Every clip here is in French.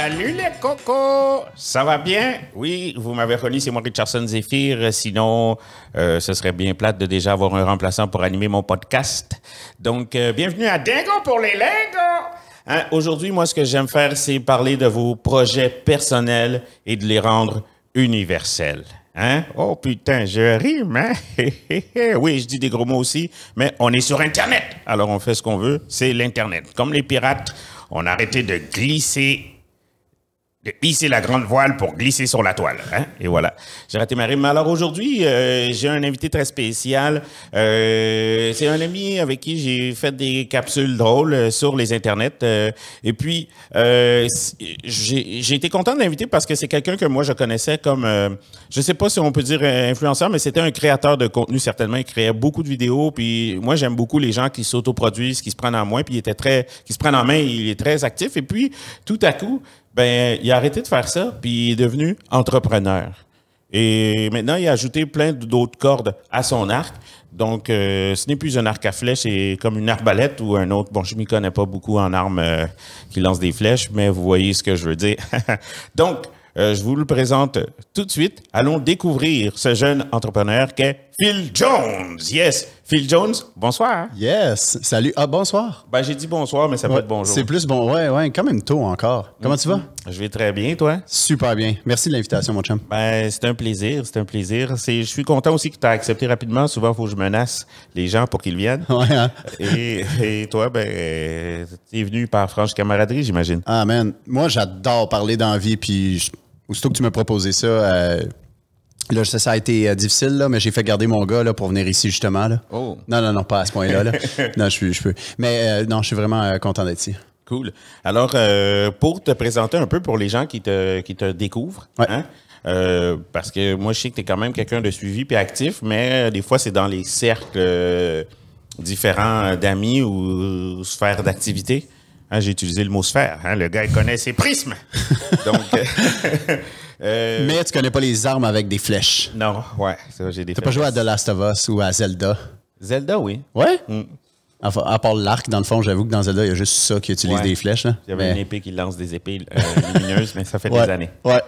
Salut les cocos! Ça va bien? Oui, vous m'avez reconnu, c'est moi Richardson Zephyr. Euh, sinon, euh, ce serait bien plate de déjà avoir un remplaçant pour animer mon podcast. Donc, euh, bienvenue à Dingo pour les lingots! Hein, aujourd'hui, moi, ce que j'aime faire, c'est parler de vos projets personnels et de les rendre universels. Hein? Oh putain, je rime, hein? oui, je dis des gros mots aussi, mais on est sur Internet. Alors on fait ce qu'on veut, c'est l'Internet. Comme les pirates, on a arrêté de glisser de pisser la grande voile pour glisser sur la toile. Hein? Et voilà. J'ai raté ma rime. Alors aujourd'hui, euh, j'ai un invité très spécial. Euh, c'est un ami avec qui j'ai fait des capsules drôles euh, sur les internets. et puis, j'ai été content de l'inviter parce que c'est quelqu'un que moi, je connaissais comme, je sais pas si on peut dire influenceur, mais c'était un créateur de contenu, certainement. Il créait beaucoup de vidéos. Puis moi, j'aime beaucoup les gens qui s'autoproduisent, qui se prennent en main, puis il était très, qui se prennent en main. Il est très actif. Et puis, tout à coup, ben, il a arrêté de faire ça, puis il est devenu entrepreneur. Et maintenant, il a ajouté plein d'autres cordes à son arc. Donc, euh, ce n'est plus un arc à flèche, c'est comme une arbalète ou un autre. Bon, je m'y connais pas beaucoup en armes euh, qui lancent des flèches, mais vous voyez ce que je veux dire. Donc, euh, je vous le présente tout de suite. Allons découvrir ce jeune entrepreneur qu'est Phil Jones. Yes, Phil Jones, bonsoir. Yes. Salut. Ah, bonsoir. Ben, j'ai dit bonsoir, mais ça va peut être bonjour. C'est plus bon. Ouais, ouais, quand même tôt encore. Comment tu vas? Je vais très bien, toi? Super bien. Merci de l'invitation, mon chum. Ben, c'est un plaisir. C'est un plaisir. Je suis content aussi que tu as accepté rapidement. Souvent, il faut que je menace les gens pour qu'ils viennent. Ouais, hein. et, toi, ben, tu es venu par franche camaraderie, j'imagine. Ah, man. Moi, j'adore parler d'envie, puis aussitôt que tu m'as proposé ça, euh Là, ça, a été euh, difficile, là, mais j'ai fait garder mon gars là, pour venir ici, justement. Là. Oh. Non, non, non, pas à ce point-là. Là. non, je, je peux. Mais euh, non, je suis vraiment euh, content d'être ici. Cool. Alors, pour te présenter un peu pour les gens qui te, qui te découvrent, hein, parce que moi, je sais que tu es quand même quelqu'un de suivi puis actif, mais des fois, c'est dans les cercles différents d'amis ou sphères d'activité. Hein, j'ai utilisé le mot sphère. Hein. le gars, il connaît ses prismes. Donc. Euh, mais tu connais pas les armes avec des flèches. Non, ouais. j'ai des T'as pas joué à The Last of Us ou à Zelda? Zelda, oui. Ouais? Enfin, mm. à part l'arc, dans le fond, j'avoue que dans Zelda, il y a juste ça qui utilise des flèches. Il y avait une épée qui lance des épées euh, lumineuses, mais ça fait des années. Ouais. Mm.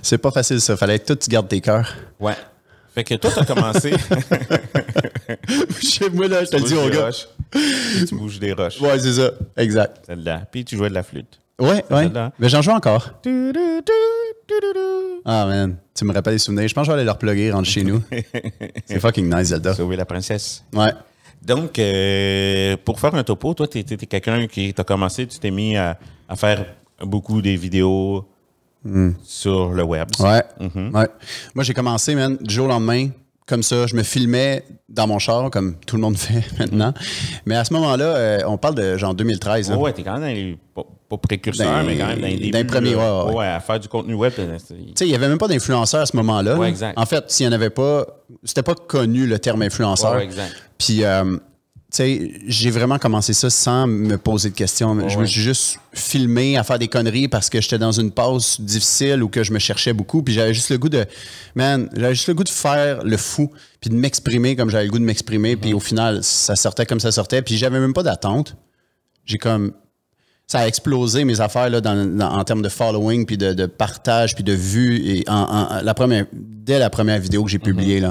C'est pas facile, ça. Fallait que toi, tu gardes tes cœurs. Ouais. Fait que toi, t'as commencé. Chez moi, là, je te le dis, au gars. tu bouges des roches. Ouais, c'est ça. Exact. Puis tu jouais de la flûte. Ouais, oui, Mais j'en joue encore. ah, man. Tu me rappelles les souvenirs. Je pense que je vais aller leur plugger, rentre chez nous. C'est fucking nice, Zelda. Sauver la princesse. Ouais. Donc, euh, pour faire un topo, toi, tu étais quelqu'un qui t'a commencé, tu t'es mis à, faire beaucoup des vidéos hmm. sur le web. Ouais. Mm-hmm. ouais. Moi, j'ai commencé, man, du jour au lendemain comme ça. Je me filmais dans mon char, comme tout le monde fait maintenant. Mais à ce moment-là, euh, on parle de genre 2013. ouais, t'es quand même pas, précurseur, ben, mais quand même d'un les premiers, ouais, à faire du contenu web. Euh, tu sais, il n'y avait même pas d'influenceur à ce moment-là. Ouais, exact. En fait, s'il n'y en avait pas, c'était pas connu le terme influenceur. Ouais, exact. Puis euh, j'ai vraiment commencé ça sans me poser de questions. Je me suis juste filmé à faire des conneries parce que j'étais dans une pause difficile ou que je me cherchais beaucoup. Puis j'avais juste le goût de, man, j'avais juste le goût de faire le fou, puis de m'exprimer comme j'avais le goût de m'exprimer. Puis au final, ça sortait comme ça sortait. Puis j'avais même pas d'attente. J'ai comme, ça a explosé mes affaires en termes de following, puis de, partage, puis de vues. Et la première, dès la première vidéo que j'ai mhm. publiée,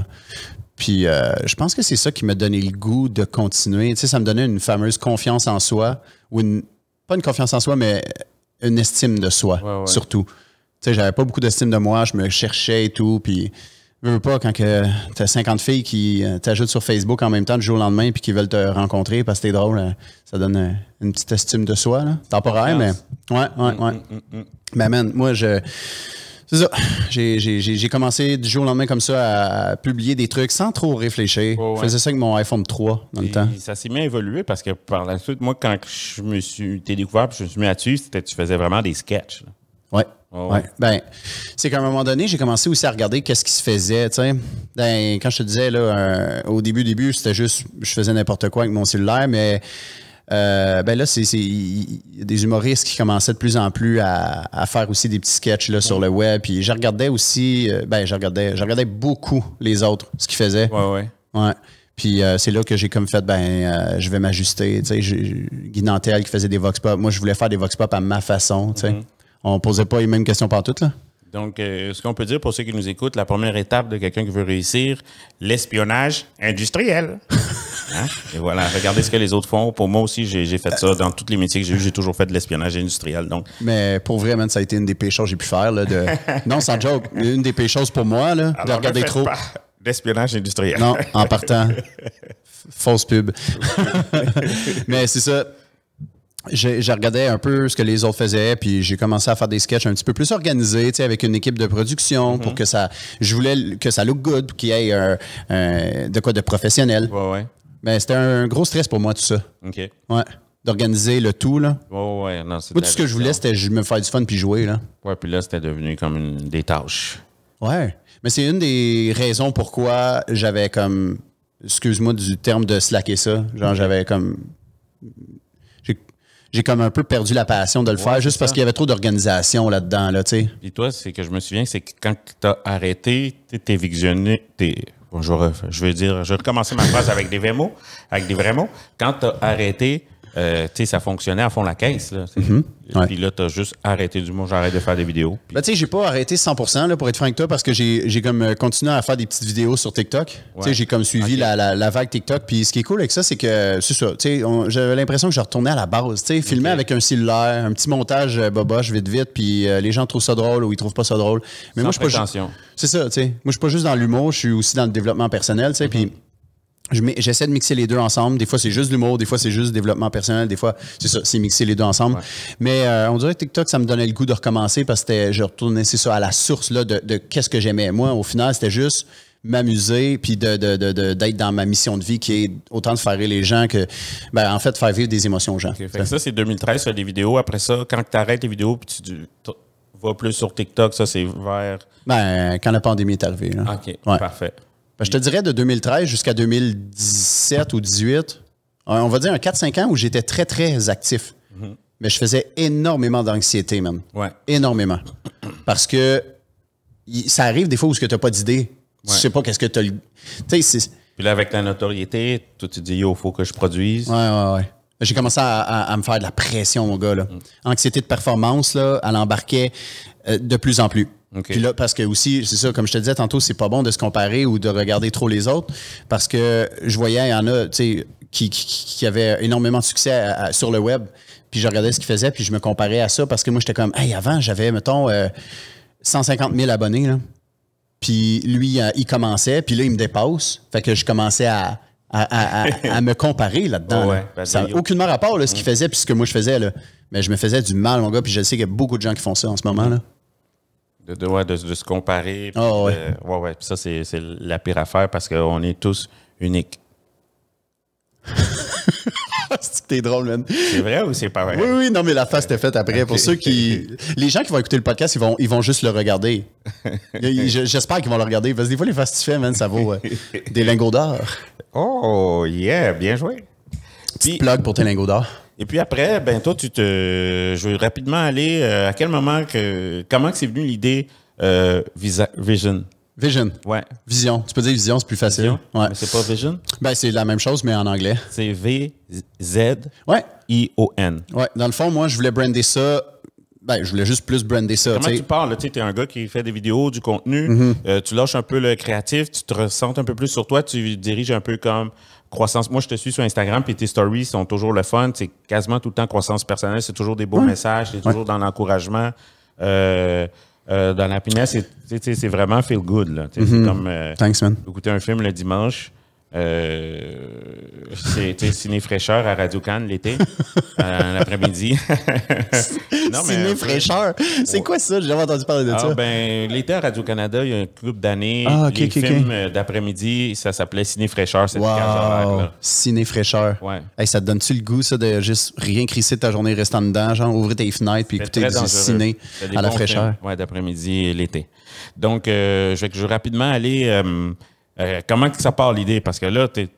puis euh, je pense que c'est ça qui m'a donné le goût de continuer. Tu sais, ça me donnait une fameuse confiance en soi, ou pas une confiance en soi, mais une estime de soi, surtout. Tu sais, j'avais pas beaucoup d'estime de moi, je me cherchais et tout, puis même veux pas quand que as 50 filles qui euh, t'ajoutent sur Facebook en même temps du jour au lendemain puis qui veulent te rencontrer parce que t'es drôle, euh, ça donne une petite estime de soi, là. temporaire, mais ouais, ouais, mm, ouais. Mm, mm, moi je j'ai commencé du jour au lendemain comme ça à publier des trucs sans trop réfléchir. Je faisais ça avec mon iPhone 3 dans le temps. Ça s'est bien évolué parce que par la suite, moi, quand je me suis découvert je me suis mis à dessus, c'était tu faisais vraiment des sketchs. Oui, Ben, c'est qu'à un moment donné, j'ai commencé aussi à regarder qu'est-ce qui se faisait, Ben, quand je te disais, là, euh, au début, début, c'était juste, je faisais n'importe quoi avec mon cellulaire, mais euh, ben là, c'est des humoristes qui commençaient de plus en plus à, faire aussi des petits sketchs là, sur le web. Puis je regardais aussi, euh, ben je regardais, beaucoup les autres, ce qu'ils faisaient. Ouais, ouais. Puis euh, c'est là que j'ai comme fait, ben je vais m'ajuster. Tu sais, Guy Nantel qui faisait des vox pop. Moi, je voulais faire des vox pop à ma façon. Tu sais. Mm-hmm. On posait pas les mêmes questions partout là. Donc, ce qu'on peut dire pour ceux qui nous écoutent, la première étape de quelqu'un qui veut réussir, l'espionnage industriel. Hein? Et voilà, regardez ce que les autres font. Pour moi aussi, j'ai fait ça dans tous les métiers que j'ai eu. J'ai toujours fait de l'espionnage industriel. Donc. Mais pour vrai, man, ça a été une des choses que j'ai pu faire. Là, de... Non, sans joke, une des choses pour moi, là, de regarder trop. L'espionnage industriel. Non, en partant. Fausse pub. Mais c'est ça. J'ai regardé un peu ce que les autres faisaient, puis j'ai commencé à faire des sketchs un petit peu plus organisés, avec une équipe de production mm-hmm. pour que ça, je voulais que ça look good, qu'il y ait de quoi de professionnel. Ouais, ouais. Ben, c'était un gros stress pour moi, tout ça. OK. Ouais. D'organiser le tout, là. Ouais, ouais, non, Moi, tout ce que je voulais, c'était me faire du fun puis jouer, là. Ouais, puis là, c'était devenu comme une, des tâches. Ouais. Mais c'est une des raisons pourquoi j'avais comme. Excuse-moi du terme de slacker ça. Genre, j'avais comme. J'ai comme un peu perdu la passion de le faire juste parce qu'il y avait trop d'organisation là-dedans, là, tu sais. Et toi, c'est que je me souviens, c'est que quand tu as arrêté, tu t'es visionné. T'es Bonjour je vais dire, je vais recommencer ma phrase avec des vrais mots, avec des vrais mots. Quand tu as arrêté euh, tu sais, ça fonctionnait à fond la caisse. Là, mhm. Puis là, tu juste arrêté du mot, j'arrête de faire des vidéos. Puis... Ben, tu sais, j'ai pas arrêté 100% là, pour être franc avec toi parce que j'ai comme euh, continué à faire des petites vidéos sur TikTok. Tu sais, j'ai comme suivi la, la, vague TikTok. Puis ce qui est cool avec ça, c'est que, c'est ça, tu sais, j'avais l'impression que je retournais à la base. Tu sais, filmer avec un cellulaire, un petit montage euh, boboche vite, vite. Puis les gens trouvent ça drôle ou ils trouvent pas ça drôle. Mais moi, je suis pas. C'est ça, Moi, je suis pas juste dans l'humour, je suis aussi dans le développement personnel, tu sais. Mhm. Puis J'essaie de mixer les deux ensemble. Des fois, c'est juste l'humour, des fois, c'est juste le développement personnel, des fois, c'est ça, c'est mixer les deux ensemble. Mais euh, on dirait que TikTok, ça me donnait le goût de recommencer parce que je retournais, c'est ça, à la source là, de, qu'est-ce que j'aimais. Moi, au final, c'était juste m'amuser puis d'être dans ma mission de vie qui est autant de faire rire les gens que ben, en fait faire vivre des émotions aux gens. ça, c'est 2013 des vidéos. Après ça, quand tu arrêtes les vidéos puis tu vas plus sur TikTok, ça c'est vers ben quand la pandémie est arrivée là. OK, parfait. Ben, je te dirais de 2013 jusqu'à 2017 ou 2018, euh, on va dire un 4-5 ans où j'étais très, très actif. Mhm. Mais je faisais énormément d'anxiété, même. Énormément. Parce que ça arrive des fois où tu n'as pas d'idée. tu ne sais pas qu'est-ce que tu as. Tu sais, Puis là, avec la notoriété, toi, tu dis, yo, faut que je produise. Ouais, ouais, ouais. Ben, j'ai commencé à, me faire de la pression, mon gars. Là. Mm. Anxiété de performance, là, elle embarquait euh, de plus en plus. Puis là, parce que aussi, c'est ça, comme je te disais tantôt, c'est pas bon de se comparer ou de regarder trop les autres, parce que je voyais, il y en a, tu sais, qui, qui, avaient énormément de succès sur le web, puis je regardais ce qu'ils faisaient, puis je me comparais à ça, parce que moi, j'étais comme, hey, avant, j'avais, mettons, 150 euh, 000 abonnés, là. Puis lui, euh, il commençait, puis là, il me dépasse. Fait que je commençais à, me comparer là-dedans. Ben, ça ben, n'a aucunement rapport là, ce qu'il faisait puis ce que moi je faisais. Là. Mais je me faisais du mal, mon gars, puis je sais qu'il y a beaucoup de gens qui font ça en ce moment. Là. De, de, de, se comparer. Puis ah, ouais. ça, c'est, la pire affaire parce qu'on est tous uniques. T'es drôle, man. C'est vrai ou c'est pas vrai? Oui, oui, non, mais la face t'est faite après. Pour ceux qui. Les gens qui vont écouter le podcast, ils vont, ils vont juste le regarder. J'espère qu'ils vont le regarder parce que des fois, les faces man, ça vaut euh, des lingots d'or. Oh, yeah, bien joué. petit Puis... plug pour tes lingots d'or. Et puis après, ben toi, tu te. Je veux rapidement aller. Euh, à quel moment que. Comment que c'est venu l'idée euh, Vision? Vision. Ouais. Vision. Tu peux dire vision, c'est plus facile. Ouais. c'est pas vision? Ben, c'est la même chose, mais en anglais. C'est V-Z-I-O-N. Ouais. Dans le fond, moi, je voulais brander ça ben, je voulais juste plus brander ça. Comment tu parles? Tu es un gars qui fait des vidéos, du contenu. Mm-hmm. Euh, tu lâches un peu le créatif, tu te ressens un peu plus sur toi, tu diriges un peu comme croissance. Moi, je te suis sur Instagram, puis tes stories sont toujours le fun. C'est quasiment tout le temps croissance personnelle. C'est toujours des beaux messages. C'est toujours dans l'encouragement. Euh, euh, dans la c'est vraiment feel good. C'est mm-hmm. comme euh, écouter un film le dimanche. Euh, c'est ciné fraîcheur à Radio Cannes l'été, l'après-midi. ciné fraîcheur, c'est quoi ça J'ai jamais entendu parler de ah, ça. Ben l'été à Radio Canada, il y a un club d'années, ah, les films euh, d'après-midi, ça s'appelait ciné fraîcheur. C'était Ciné fraîcheur. ça te donne-tu le goût ça de juste rien crisser de ta journée restant dedans, genre ouvrir tes fenêtres puis écouter du ciné à la fraîcheur. Ouais, d'après-midi l'été. Donc euh, je vais rapidement aller euh, comment que ça part l'idée? Parce que là, t'es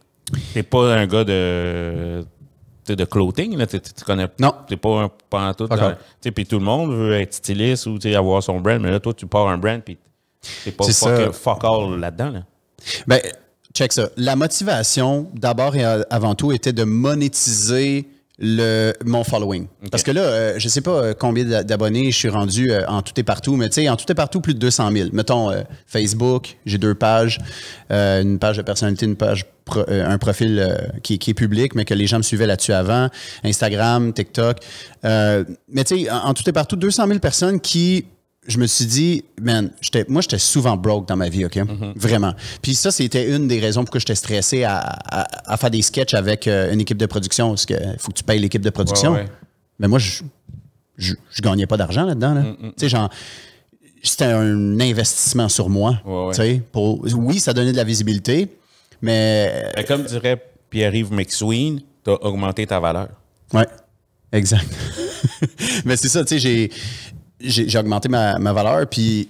pas un gars de de clothing tu connais non t'es pas un pantoute tu puis tout le monde veut être styliste ou avoir son brand mais là toi tu pars un brand puis t'es pas fuck, all là dedans là. ben check ça la motivation d'abord et avant tout était de monétiser le, mon following. Parce que là, euh, je sais pas euh, combien d'abonnés je suis rendu euh, en tout et partout, mais tu sais, en tout et partout, plus de 200 000. Mettons Facebook, j'ai deux pages, une page de personnalité, une page un profil qui, est public, mais que les gens me suivaient là-dessus avant, Instagram, TikTok. mais tu sais, en, en, tout et partout, 200 000 personnes qui je me suis dit, man, moi, j'étais souvent broke dans ma vie, OK? Vraiment. Puis ça, c'était une des raisons pourquoi j'étais stressé à, faire des sketchs avec euh, une équipe de production, parce qu'il faut que tu payes l'équipe de production. Mais moi, je, je, gagnais pas d'argent là-dedans. Là. Mm, mm, tu sais, genre, c'était un investissement sur moi. tu oui, ça donnait de la visibilité, mais... comme dirait Pierre-Yves McSween, tu augmenté ta valeur. Oui, exact. mais c'est ça, tu sais, j'ai j'ai augmenté ma, valeur. Puis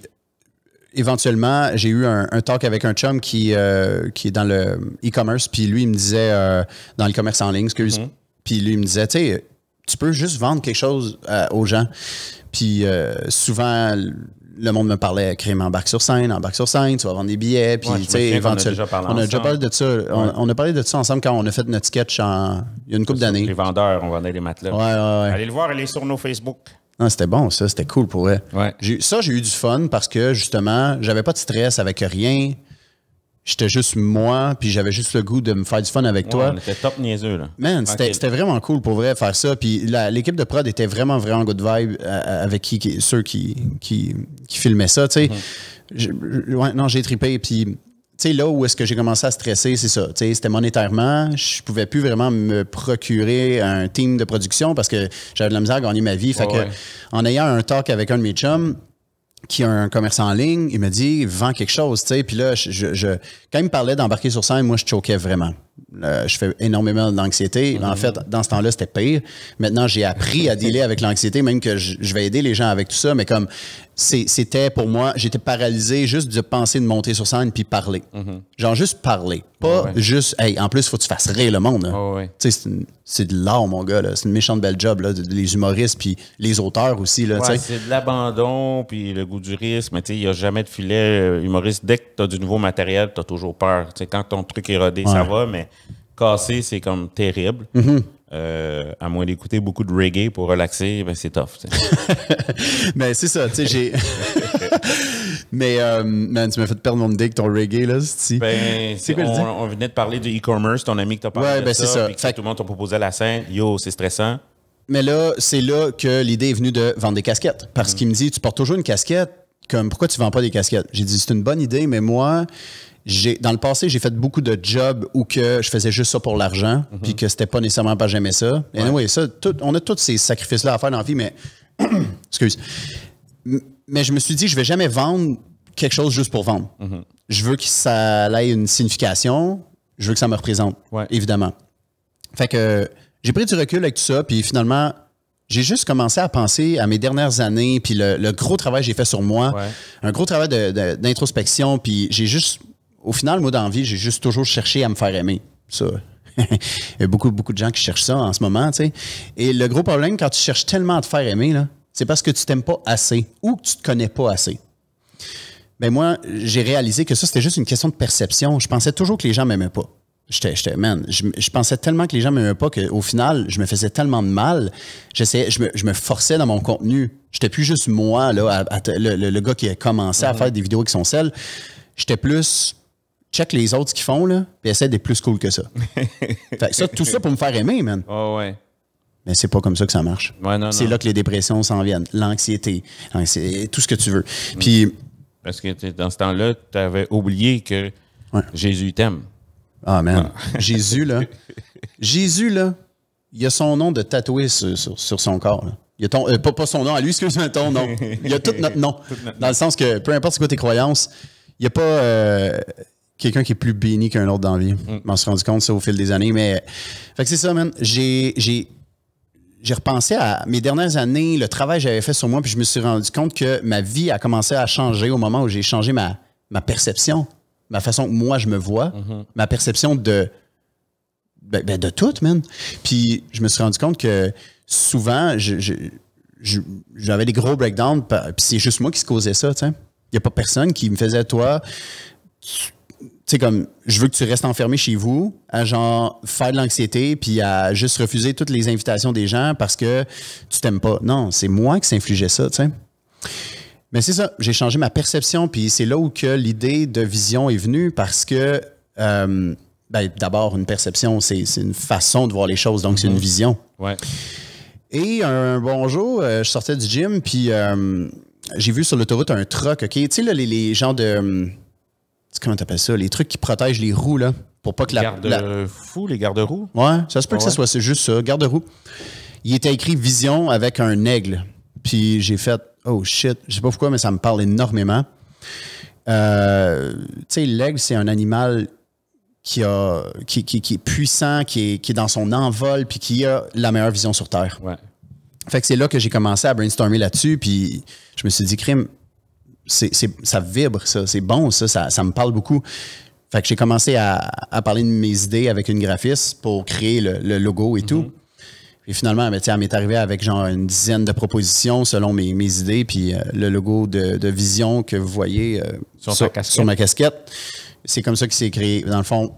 éventuellement, j'ai eu un, talk avec un chum qui, euh, qui est dans le e-commerce. Puis lui, il me disait, euh, dans le commerce en ligne, excuse. Mm-hmm. Puis lui, il me disait, tu sais, tu peux juste vendre quelque chose euh, aux gens. Puis souvent, le monde me parlait, en barque sur scène, barque sur scène, tu vas vendre des billets. Puis, tu sais, éventuellement. On a déjà parlé, de ça. On, a parlé de ça ensemble quand on a fait notre sketch en, il y a une couple d'années. Les vendeurs, on vendait des matelas. Allez le voir, elle est sur nos Facebook. Non, c'était bon, ça. C'était cool pour vrai. Ça, j'ai eu du fun parce que, justement, j'avais pas de stress avec rien. J'étais juste moi, puis j'avais juste le goût de me faire du fun avec toi. On était top niaiseux, là. Man, c'était vraiment cool pour vrai faire ça. Puis l'équipe de prod était vraiment, vraiment good vibe euh, euh, avec qui, ceux qui, qui, qui filmaient ça, tu sais. Mm-hmm. non, j'ai tripé, puis sais, là où est-ce que j'ai commencé à stresser, c'est ça. C'était monétairement. Je pouvais plus vraiment me procurer un team de production parce que j'avais de la misère à gagner ma vie. Fait que, en ayant un talk avec un de mes chums, qui est un commerçant en ligne, il me dit, vends quelque chose, tu Puis là, je, je, quand il me parlait d'embarquer sur scène, moi, je choquais vraiment. Euh, je fais énormément d'anxiété. En fait, dans ce temps-là, c'était pire. Maintenant, j'ai appris à dealer avec l'anxiété, même que je, vais aider les gens avec tout ça, mais comme c'était pour moi, j'étais paralysé juste de penser de monter sur scène puis parler. Mhm. Genre juste parler. Pas juste, hey, en plus, faut que tu fasses rire le monde. C'est de l'art, mon gars. C'est une méchante belle job, là, les humoristes puis les auteurs aussi. Ouais, c'est de l'abandon puis le goût du risque, mais il n'y a jamais de filet euh, humoriste. Dès que tu as du nouveau matériel, tu as toujours peur. sais quand ton truc est rodé, ça va, mais casser, c'est comme terrible. Mhm. Euh, à moins d'écouter beaucoup de reggae pour relaxer, ben c'est tough. mais ben, c'est ça, tu sais, j'ai. mais euh, man, tu m'as fait perdre mon idée ton reggae, là, ben, c'est on, venait de parler du e-commerce, ton ami que t'as parlé de ben, ça, ça. tout le monde t'a proposé la scène, yo, c'est stressant. Mais là, c'est là que l'idée est venue de vendre des casquettes. Parce mhm. qu'il me dit, tu portes toujours une casquette, comme pourquoi tu vends pas des casquettes? J'ai dit, c'est une bonne idée, mais moi, dans le passé, j'ai fait beaucoup de jobs où que je faisais juste ça pour l'argent, mhm. puis que c'était pas nécessairement pas jamais ça. Et oui, ça, on a tous ces sacrifices-là à faire dans la vie, mais excuse. Mais je me suis dit, je vais jamais vendre quelque chose juste pour vendre. Mhm. Je veux que ça ait une signification. Je veux que ça me représente, évidemment. Fait que j'ai pris du recul avec tout ça, puis finalement, j'ai juste commencé à penser à mes dernières années, puis le, gros travail que j'ai fait sur moi, un gros travail d'introspection, puis j'ai juste au final, moi, dans la vie, j'ai juste toujours cherché à me faire aimer. Ça. Il y a beaucoup, beaucoup de gens qui cherchent ça en ce moment, Et le gros problème, quand tu cherches tellement à te faire aimer, là, c'est parce que tu t'aimes pas assez ou que tu te connais pas assez. mais ben, moi, j'ai réalisé que ça, c'était juste une question de perception. Je pensais toujours que les gens m'aimaient pas. J'étais, j'étais, je, pensais tellement que les gens m'aimaient pas qu'au final, je me faisais tellement de mal. J'essayais, je me, je me forçais dans mon contenu. J'étais plus juste moi, là, le, gars qui a commencé à faire des vidéos qui sont celles. J'étais plus check les autres qui font, là, puis essaie d'être plus cool que ça. tout ça pour me faire aimer, man. Mais c'est pas comme ça que ça marche. c'est là que les dépressions s'en viennent, l'anxiété, tout ce que tu veux. Mm. Puis. Parce que dans ce temps-là, tu avais oublié que Jésus t'aime. Ah, man. Jésus, là. Jésus, là, il a son nom de tatoué sur, son corps. a euh, pas, pas, son nom à lui, excuse-moi, ton nom. Il a tout notre nom. Dans le sens que, peu importe ce que tes croyances, il n'y a pas. Euh, quelqu'un qui est plus béni qu'un autre dans la vie. Mm. Je m'en suis rendu compte ça au fil des années. Mais fait que c'est ça, man. J'ai, j'ai, j'ai repensé à mes dernières années, le travail que j'avais fait sur moi, puis je me suis rendu compte que ma vie a commencé à changer au moment où j'ai changé ma, ma perception, ma façon que moi je me vois, mm-hmm. ma perception de, ben, ben, de tout, man. Puis je me suis rendu compte que souvent, j'avais des gros breakdowns, puis c'est juste moi qui se causais ça, tu sais. Il n'y a pas personne qui me faisait, toi, tu, tu sais, comme, je veux que tu restes enfermé chez vous, à genre faire de l'anxiété, puis à juste refuser toutes les invitations des gens parce que tu t'aimes pas. Non, c'est moi qui s'infligeais ça, tu sais. Mais c'est ça, j'ai changé ma perception, puis c'est là où que l'idée de vision est venue parce que, euh, ben, d'abord, une perception, c'est une façon de voir les choses, donc c'est une mhm. vision. Ouais. Et un, bonjour, euh, je sortais du gym, puis euh, j'ai vu sur l'autoroute un truck, OK? Tu sais, là, les gens de hum, comment t'appelles ça? Les trucs qui protègent les roues, là, pour pas que la. Garde fou, les garde-roues? Ouais, ça se peut que ça soit, c'est juste ça, garde roues Il était écrit Vision avec un aigle. Puis j'ai fait, oh shit, je sais pas pourquoi, mais ça me parle énormément. Euh, tu sais, l'aigle, c'est un animal qui, a, qui, est puissant, qui est, qui est, dans son envol, puis qui a la meilleure vision sur Terre. Ouais. Fait que c'est là que j'ai commencé à brainstormer là-dessus, puis je me suis dit, crime, c'est, ça vibre, ça, c'est bon, ça, ça, me parle beaucoup. Fait que j'ai commencé à, parler de mes idées avec une graphiste pour créer le, logo et tout. Puis mm-hmm. finalement, ben, elle m'est arrivée avec genre une dizaine de propositions selon mes, idées, puis euh, le logo de, vision que vous voyez euh, sur, ma casquette. C'est comme ça que c'est créé. Dans le fond,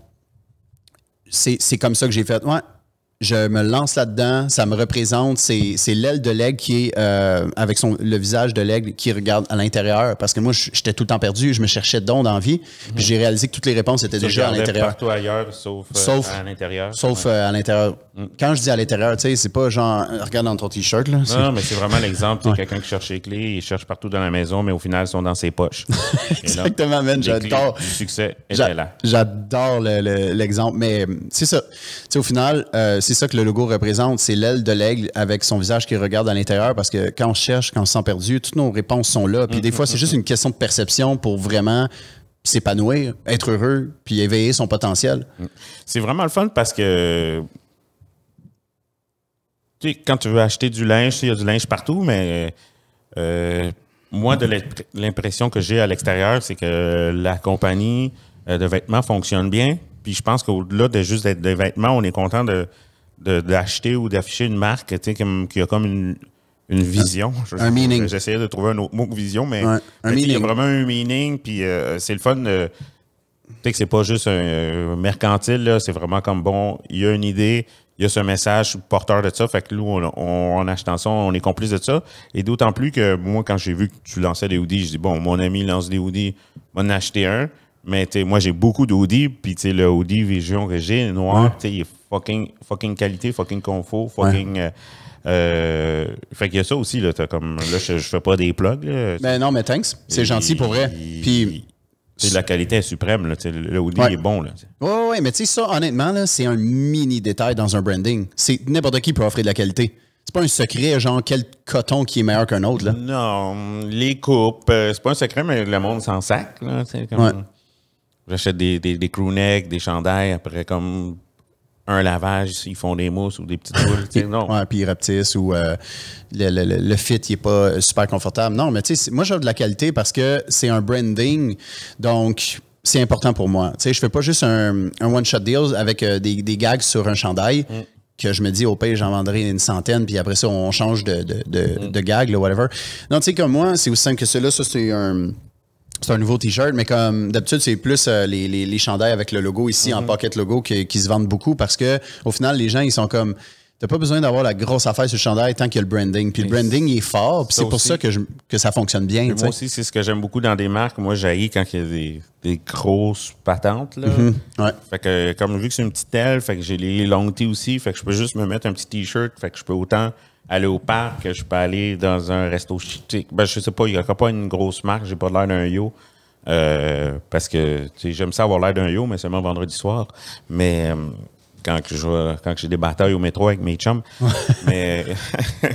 c'est comme ça que j'ai fait. Ouais, je me lance là-dedans, ça me représente, c'est, l'aile de l'aigle qui est euh, avec son, le visage de l'aigle qui regarde à l'intérieur. Parce que moi, j'étais tout le temps perdu, je me cherchais d'ondes dans vie, puis j'ai réalisé que toutes les réponses étaient déjà à l'intérieur. partout ailleurs, sauf, euh, à l'intérieur. Sauf euh, à l'intérieur. Quand je dis à l'intérieur, tu sais, c'est pas genre, regarde dans ton t-shirt. non, mais c'est vraiment l'exemple, c'est quelqu'un qui cherche les clés, il cherche partout dans la maison, mais au final, ils sont dans ses poches. Exactement, man, j'adore. Le succès J'adore l'exemple, mais c'est ça. Tu sais, au final, c'est ça que le logo représente, c'est l'aile de l'aigle avec son visage qui regarde à l'intérieur parce que quand on cherche, quand on se sent perdu, toutes nos réponses sont là. Puis des fois, c'est juste une question de perception pour vraiment s'épanouir, être heureux, puis éveiller son potentiel. C'est vraiment le fun parce que tu sais, quand tu veux acheter du linge, il y a du linge partout, mais euh, moi, de l'impression que j'ai à l'extérieur, c'est que la compagnie euh, de vêtements fonctionne bien. Puis je pense qu'au-delà de juste être des vêtements, on est content de d'acheter ou d'afficher une marque qui a comme une, vision. un meaning. J'essayais de trouver un autre mot vision, mais il y a vraiment un meaning, puis euh, c'est le fun. de sais que c'est pas juste un euh, mercantile, c'est vraiment comme bon, il y a une idée, il y a ce message porteur de ça. Fait que nous, on, en achetant ça, on est complice de ça. Et d'autant plus que moi, quand j'ai vu que tu lançais des hoodies, je dis bon, mon ami lance des hoodies, moi en acheter un. Mais moi, j'ai beaucoup de hoodies, puis le hoodie Vision que j'ai, noir, il est fucking, fucking qualité, fucking confort, fucking. Euh, euh, fait qu'il y a ça aussi, là. As comme, là, je, ne fais pas des plugs, là. Ben non, mais thanks. C'est gentil pour vrai. Puis. de la qualité est suprême. Là, le hoodie est bon. Oui, ouais, ouais, mais tu sais, ça, honnêtement, là c'est un mini détail dans un branding. C'est n'importe qui peut offrir de la qualité. C'est pas un secret, genre, quel coton qui est meilleur qu'un autre. Là. Non, les coupes, euh, c'est pas un secret, mais le monde s'en sac. ouais J'achète des, des, des crewnecks, des chandails, après, comme un lavage, ils font des mousses ou des petites boules. non. puis ils rapetissent ou euh, le, le, le, fit n'est pas super confortable. Non, mais tu sais, moi, j'ai de la qualité parce que c'est un branding. Donc, c'est important pour moi. Tu sais, je fais pas juste un, one-shot deal avec euh, des, gags sur un chandail. Mm. Que je me dis, au pays, j'en vendrai une centaine, puis après ça, on change de, de, de, mm. gag, whatever. Non, tu sais, comme moi, c'est aussi simple que cela. Ça, c'est un, c'est un nouveau t-shirt, mais comme d'habitude, c'est plus euh, les, les, chandails avec le logo ici en mhm. pocket logo qui, se vendent beaucoup parce que au final, les gens, ils sont comme. T'as pas besoin d'avoir la grosse affaire sur le chandail tant qu'il y a le branding. Puis le branding, il est fort. c'est pour ça que, ça fonctionne bien. Moi aussi, c'est ce que j'aime beaucoup dans des marques. Moi, j'haïs quand il y a des, grosses patentes. Là. Mhm. Fait que, comme vu que c'est une petite aile, fait que j'ai les longues t aussi. Fait que je peux juste me mettre un petit t-shirt. Fait que je peux autant aller au parc, je peux aller dans un resto chic. Ben, je sais pas, il n'y aura pas une grosse marque, j'ai pas l'air d'un yo. Euh, parce que j'aime ça avoir l'air d'un yo, mais seulement vendredi soir. Mais euh, quand je quand j'ai des batailles au métro avec mes chums. mais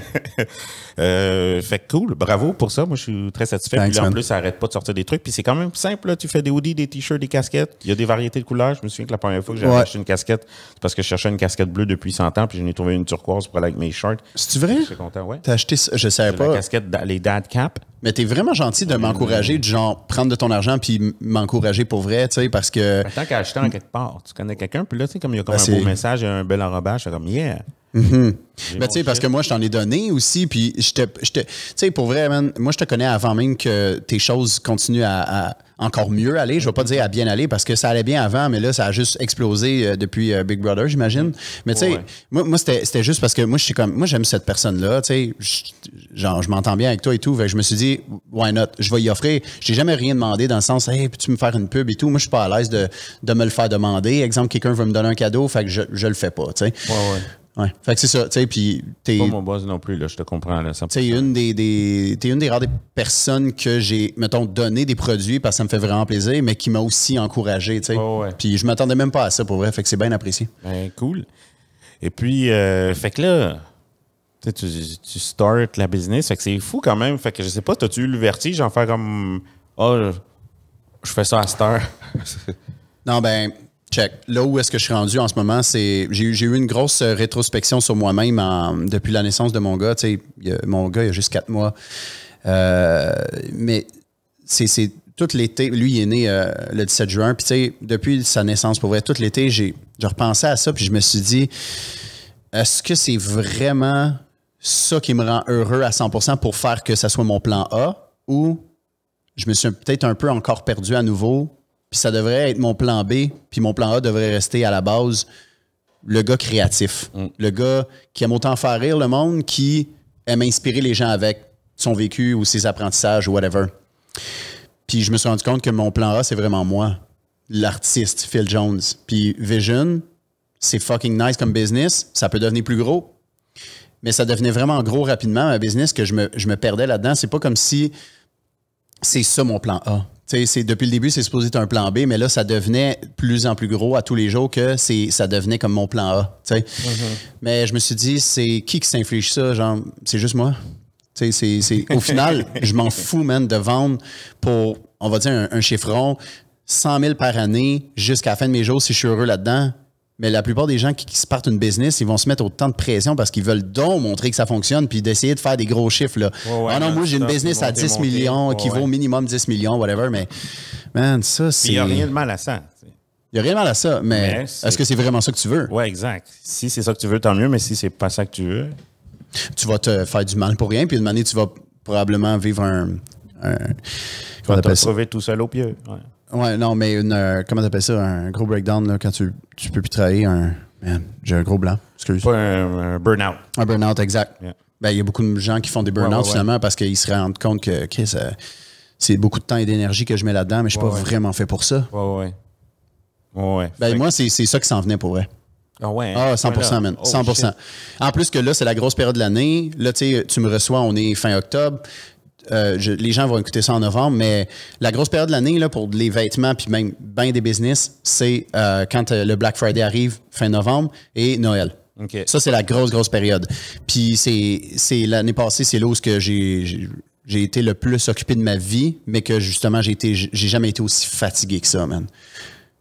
Euh, fait cool, bravo pour ça. Moi, je suis très satisfait. puis en plus, ça arrête pas de sortir des trucs. Puis c'est quand même simple. Tu fais des hoodies, des t-shirts, des casquettes. Il y a des variétés de couleurs. Je me souviens que la première fois que j'avais acheté une casquette, c'est parce que je cherchais une casquette bleue depuis 100 ans. Puis j'en ai trouvé une turquoise pour aller avec mes shorts. C'est vrai? Je suis content, ouais. T'as acheté, je sais pas. La casquette, les dad caps Mais t'es vraiment gentil de m'encourager, de genre prendre de ton argent puis m'encourager pour vrai, tu sais, parce que. Tant qu'à acheter en quelque part, tu connais quelqu'un, puis là, tu sais, comme il y a comme ben, un beau message un bel enrobage, c'est comme, yeah. Mm Mais ben, tu sais, parce que moi, je t'en ai donné aussi, puis je te. Tu sais, pour vrai, moi, je te connais avant même que tes choses continuent à, encore mieux aller. Je vais pas dire à bien aller parce que ça allait bien avant, mais là, ça a juste explosé euh, depuis euh, Big Brother, j'imagine. Mais tu sais, moi, c'était juste parce que moi, je suis comme. Moi, j'aime cette personne-là, tu sais. Genre, je m'entends bien avec toi et tout. je me suis dit, why not? Je vais y offrir. je J'ai jamais rien demandé dans le sens, hey, peux-tu me faire une pub et tout? Moi, je suis pas à l'aise de, me le faire demander. Exemple, quelqu'un veut me donner un cadeau, fait que je, je le fais pas, tu sais. Ouais, ouais. Ouais. Fait que c'est ça, tu sais, puis t'es... Pas mon boss non plus, là, je te comprends, là, T'es une des, des es une des rares personnes que j'ai, mettons, donné des produits parce que ça me fait vraiment plaisir, mais qui m'a aussi encouragé, tu sais. Puis je m'attendais même pas à ça, pour vrai, fait que c'est bien apprécié. Ben, cool. Et puis, euh, fait que là, tu, tu startes la business, fait que c'est fou quand même, fait que je sais pas, t'as-tu eu le vertige en faire comme... Oh, je fais ça à cette heure. non, ben Là où est-ce que je suis rendu en ce moment, c'est j'ai eu une grosse euh, rétrospection sur moi-même depuis la naissance de mon gars. Tu mon gars, il a juste quatre mois. Euh, mais c'est tout l'été. Lui, il est né euh, le 17 juin. Puis, tu sais, depuis sa naissance, pour vrai, tout l'été, j'ai repensé à ça. Puis, je me suis dit, est-ce que c'est vraiment ça qui me rend heureux à 100 pour faire que ça soit mon plan A ou je me suis peut-être un peu encore perdu à nouveau puis ça devrait être mon plan B, puis mon plan A devrait rester à la base le gars créatif, mm. le gars qui aime autant faire rire le monde, qui aime inspirer les gens avec son vécu ou ses apprentissages ou whatever. Puis je me suis rendu compte que mon plan A, c'est vraiment moi, l'artiste Phil Jones. Puis Vision, c'est fucking nice comme business, ça peut devenir plus gros, mais ça devenait vraiment gros rapidement, un business que je me, je me perdais là-dedans. C'est pas comme si c'est ça mon plan A c'est depuis le début, c'est supposé être un plan B, mais là, ça devenait plus en plus gros à tous les jours que c'est, ça devenait comme mon plan A. Mm-hmm. Mais je me suis dit, c'est qui qui s'inflige ça? Genre, c'est juste moi. au final, je m'en fous, man, de vendre pour, on va dire, un, un chiffron, 100 000 par année jusqu'à la fin de mes jours si je suis heureux là-dedans mais la plupart des gens qui, se partent une business, ils vont se mettre autant de pression parce qu'ils veulent donc montrer que ça fonctionne puis d'essayer de faire des gros chiffres. Là. Ah non, moi, j'ai une business à 10 millions qui vaut minimum 10 millions, whatever. Mais, man, ça, c'est. Il n'y a rien de mal à ça. Il n'y a rien de mal à ça, mais, est-ce que c'est vraiment ça que tu veux? Oui, exact. Si c'est ça que tu veux, tant mieux, mais si c'est pas ça que tu veux. Tu vas te faire du mal pour rien, puis une manière, tu vas probablement vivre un. tu vas te retrouver tout seul au pieu. Ouais. Ouais, non, mais une. Euh, comment t'appelles ça? Un gros breakdown, quand tu, tu peux plus travailler. Un, j'ai un gros blanc, excuse. Pas un, burn-out. Un burn-out, exact. Ben, il y a beaucoup de gens qui font des burn-out finalement parce qu'ils se rendent compte que, euh, c'est beaucoup de temps et d'énergie que je mets là-dedans, mais je suis pas vraiment fait pour ça. Ouais, ouais. Ben, moi, c'est ça qui s'en venait pour vrai. Ah ouais. Hein? Ah, 100 100 En plus que là, c'est la grosse période de l'année. Là, tu me reçois, on est fin octobre. Euh, les gens vont écouter ça en novembre, mais la grosse période de l'année pour les vêtements puis même bien des business, c'est euh, quand euh, le Black Friday arrive fin novembre et Noël. Ça, c'est la grosse, grosse période. Puis c'est, l'année passée, c'est là que j'ai, été le plus occupé de ma vie, mais que justement, j'ai, j'ai jamais été aussi fatigué que ça, man.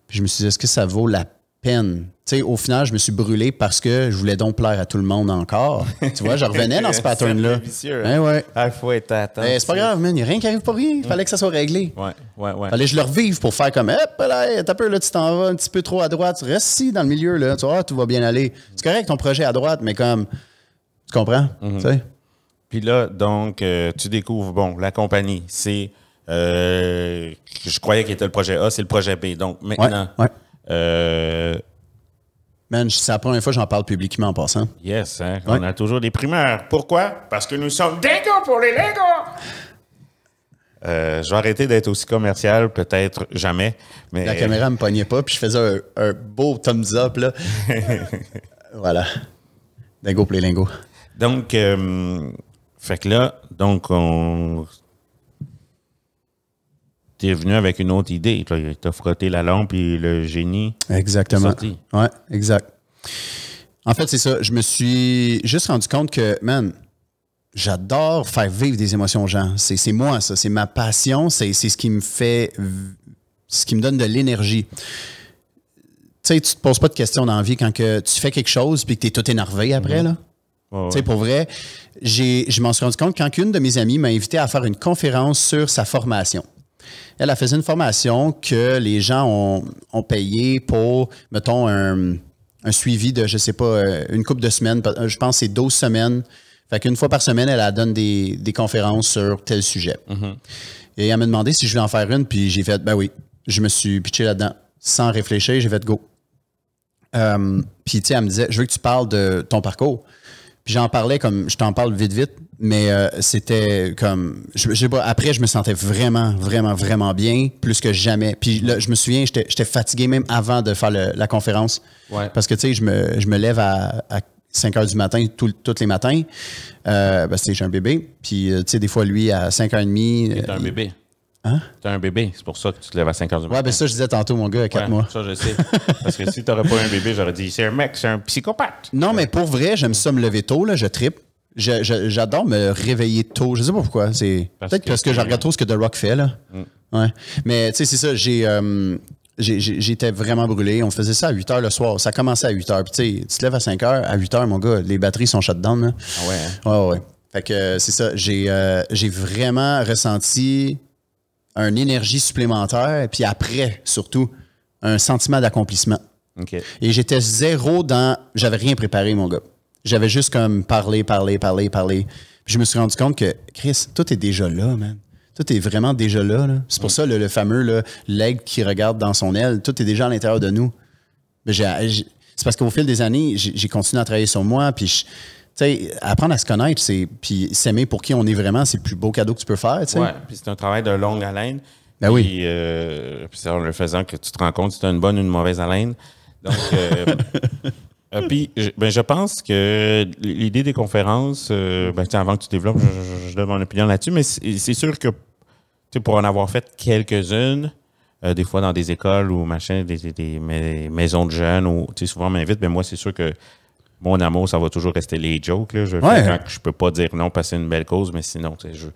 je me suis dit, est-ce que ça vaut la peine. sais, au final, je me suis brûlé parce que je voulais donc plaire à tout le monde encore. tu vois, je revenais dans ce pattern-là. C'est hein. eh ouais. Ah, faut être attentif. c'est pas grave, man. Il n'y a rien qui arrive pour rien. Il mm. fallait que ça soit réglé. Ouais, ouais, ouais. Fallait que je le revive pour faire comme, hop, là, t'as peur, là, tu t'en vas un petit peu trop à droite. Tu restes ici, dans le milieu, là. Tu vois, ah, tout va bien aller. C'est correct, ton projet à droite, mais comme, tu comprends? Mm-hmm. Tu Puis là, donc, euh, tu découvres, bon, la compagnie, c'est, euh, je croyais qu'il était le projet A, c'est le projet B. Donc, maintenant. Euh, Man, c'est la première fois que j'en parle publiquement en passant. Yes, hein. on a toujours des primeurs. Pourquoi? Parce que nous sommes dingo pour les Lego! Euh, je vais arrêter d'être aussi commercial, peut-être jamais. Mais... La caméra ne me pognait pas, puis je faisais un, beau thumbs up. Là. voilà. Dingo pour les lingots. Donc, euh, fait que là, donc on tu es venu avec une autre idée. Tu as frotté la lampe et le génie. Exactement. Sorti. Ouais, exact. En fait, c'est ça. Je me suis juste rendu compte que, man, j'adore faire vivre des émotions aux gens. C'est moi, ça. C'est ma passion. C'est ce qui me fait. ce qui me donne de l'énergie. Tu sais, tu te poses pas de questions dans quand que tu fais quelque chose et que tu es tout énervé après, là. pour vrai, je m'en suis rendu compte quand une de mes amies m'a invité à faire une conférence sur sa formation. Elle a fait une formation que les gens ont, payé pour, mettons, un, suivi de, je sais pas, euh, une couple de semaines, je pense c'est 12 semaines. Fait qu'une fois par semaine, elle, a donne des, conférences sur tel sujet. Mm-hmm. Et elle m'a demandé si je voulais en faire une, puis j'ai fait, ben oui, je me suis pitché là-dedans. Sans réfléchir, j'ai fait go. Euh, puis, elle me disait, je veux que tu parles de ton parcours. Puis j'en parlais comme, je t'en parle vite, vite, mais euh, c'était comme après je me sentais vraiment vraiment vraiment bien plus que jamais puis là je me souviens j'étais fatigué même avant de faire la conférence parce que tu sais je me, je me, lève à, 5 heures du matin tout, tous les matins euh, parce que j'ai un bébé puis euh, tu sais des fois lui à 5 h 30 t'as un euh, bébé Hein? T'as un bébé, c'est pour ça que tu te lèves à 5 heures du matin. Ouais, ben ça, je disais tantôt, mon gars, à 4 mois. Ça, je sais. Parce que si t'aurais pas un bébé, j'aurais dit, c'est un mec, c'est un psychopathe. Non, mais pour vrai, j'aime ça me lever tôt, là, je tripe. J'adore me réveiller tôt. Je sais pas pourquoi. C'est peut-être parce que, je regarde trop ce que The Rock fait mm. Mais tu sais, c'est ça. J'ai euh, J'étais vraiment brûlé. On faisait ça à 8 h le soir. Ça commençait à 8 h. Puis tu te lèves à 5 h. À 8 h, mon gars, les batteries sont shutdown. Là. Ah hein? ouais. Ouais, ouais. Fait que euh, c'est ça. Euh, j'ai vraiment ressenti une énergie supplémentaire. Puis après, surtout, un sentiment d'accomplissement. Et j'étais zéro dans. J'avais rien préparé, mon gars. J'avais juste comme parlé, parlé, parlé, parlé. je me suis rendu compte que, Chris, tout est déjà là, man. Tout est vraiment déjà là. C'est pour ça le, fameux l'aigle qui regarde dans son aile, tout est déjà à l'intérieur de nous. c'est parce qu'au fil des années, j'ai continué à travailler sur moi, puis tu sais, apprendre à se connaître, c'est puis s'aimer pour qui on est vraiment, c'est le plus beau cadeau que tu peux faire. Ouais, puis c'est un travail de longue haleine. Ben oui. puis euh, c'est en le faisant que tu te rends compte si tu une bonne ou une mauvaise haleine. Donc, euh, Euh, puis, je, ben, je pense que l'idée des conférences, euh, ben, avant que tu développes, je, donne mon opinion là-dessus, mais c'est sûr que tu pour en avoir fait quelques-unes, euh, des fois dans des écoles ou machin, des, maisons de jeunes, ou souvent m'invite, mais ben, moi, c'est sûr que mon amour, ça va toujours rester les jokes. Je, ouais. je peux pas dire non parce que c'est une belle cause, mais sinon, je,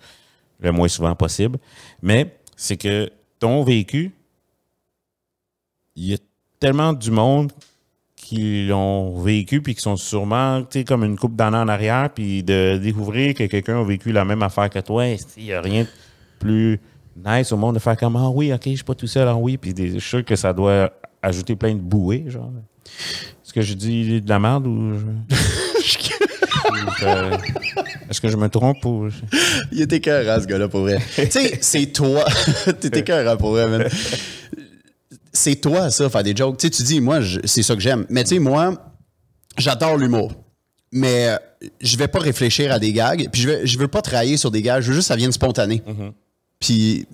le moins souvent possible. Mais c'est que ton vécu, il y a tellement du monde qui l'ont vécu puis qui sont sûrement comme une coupe d'années en arrière puis de découvrir que quelqu'un a vécu la même affaire que toi, il n'y a rien de plus nice au monde de faire comme ah oui, ok, je suis pas tout seul, ah oui, puis je suis sûr que ça doit ajouter plein de bouées, genre. Est-ce que je dis de la merde ou je... Euh, est-ce que je me trompe ou. Il était cœur, à ce gars-là, pour vrai. tu sais, c'est toi. T'étais cœur, à, pour vrai, c'est toi, ça, faire des jokes. Tu, sais, tu dis, moi, c'est ça que j'aime. Mais tu sais, moi, j'adore l'humour. Mais euh, je vais pas réfléchir à des gags. Puis je, ne je veux pas travailler sur des gags. Je veux juste que ça vienne spontané. Mhm. Puis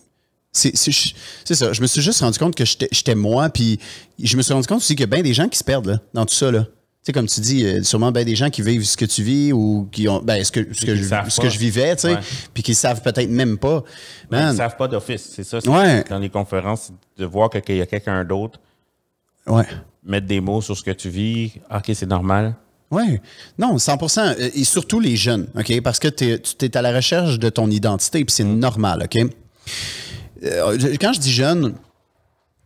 c'est ça. Je me suis juste rendu compte que j'étais moi. Puis je me suis rendu compte aussi qu'il y a bien des gens qui se perdent dans tout ça. Là sais, comme tu dis, euh, sûrement ben des gens qui vivent ce que tu vis ou qui ont ben, ce, que, ce, que, je, vivais, tu sais, puis qui savent peut-être même pas. ils ne savent pas d'office, c'est ça. Ouais. Dans les conférences, de voir qu'il y a quelqu'un d'autre. Ouais. Mettre des mots sur ce que tu vis. OK, c'est normal. Oui, non, 100 euh, Et surtout les jeunes, OK? Parce que tu es, à la recherche de ton identité, puis c'est mm. normal, OK? Euh, quand je dis jeune,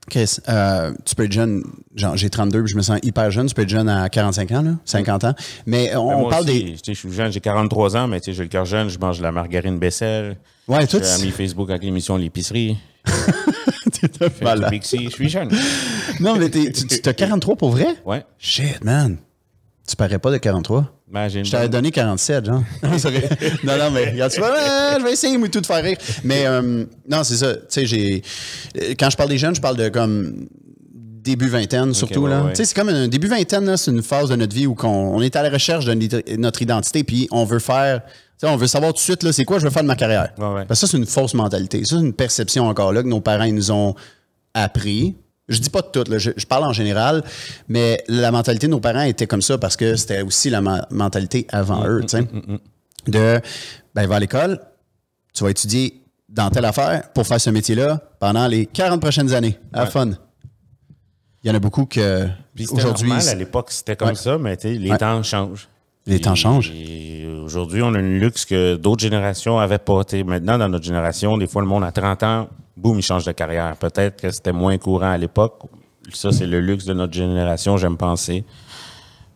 Chris, euh, tu peux être jeune, genre j'ai 32 puis je me sens hyper jeune, tu peux être jeune à 45 ans, là, 50 ans. Mais euh, ben, on, parle des. Je suis jeune, j'ai 43 ans, mais j'ai le cœur jeune, je mange de la margarine Bessel. Ouais, J'ai mis Facebook avec l'émission L'épicerie. je suis jeune. Non, mais tu as 43 pour vrai? Ouais. Shit, man. Tu parais pas de 43? je t'avais donné 47, genre. non, non, mais ah, je vais essayer, Moutou, de faire rire. Mais euh, non, c'est ça. Euh, quand je parle des jeunes, je parle de comme début vingtaine, surtout. là. C'est comme un début vingtaine, c'est une phase de notre vie où on, est à la recherche de notre identité, puis on veut faire. on veut savoir tout de suite, c'est quoi je veux faire de ma carrière. Parce que ça, c'est une fausse mentalité. Ça, c'est une perception encore là que nos parents nous ont appris, je dis pas de tout, je, parle en général, mais la mentalité de nos parents était comme ça parce que c'était aussi la mentalité avant mm, eux, mm, tu sais. Mm, de, ben, va à l'école, tu vas étudier dans telle affaire pour faire ce métier-là pendant les 40 prochaines années. Have fun. Il y en a beaucoup que. Aujourd'hui. à l'époque, c'était comme ça, mais les temps changent. Les temps changent. Aujourd'hui, on a une luxe que d'autres générations avaient pas. maintenant, dans notre génération, des fois, le monde a 30 ans, boum, il change de carrière. Peut-être que c'était moins courant à l'époque. Ça, c'est le luxe de notre génération, j'aime penser.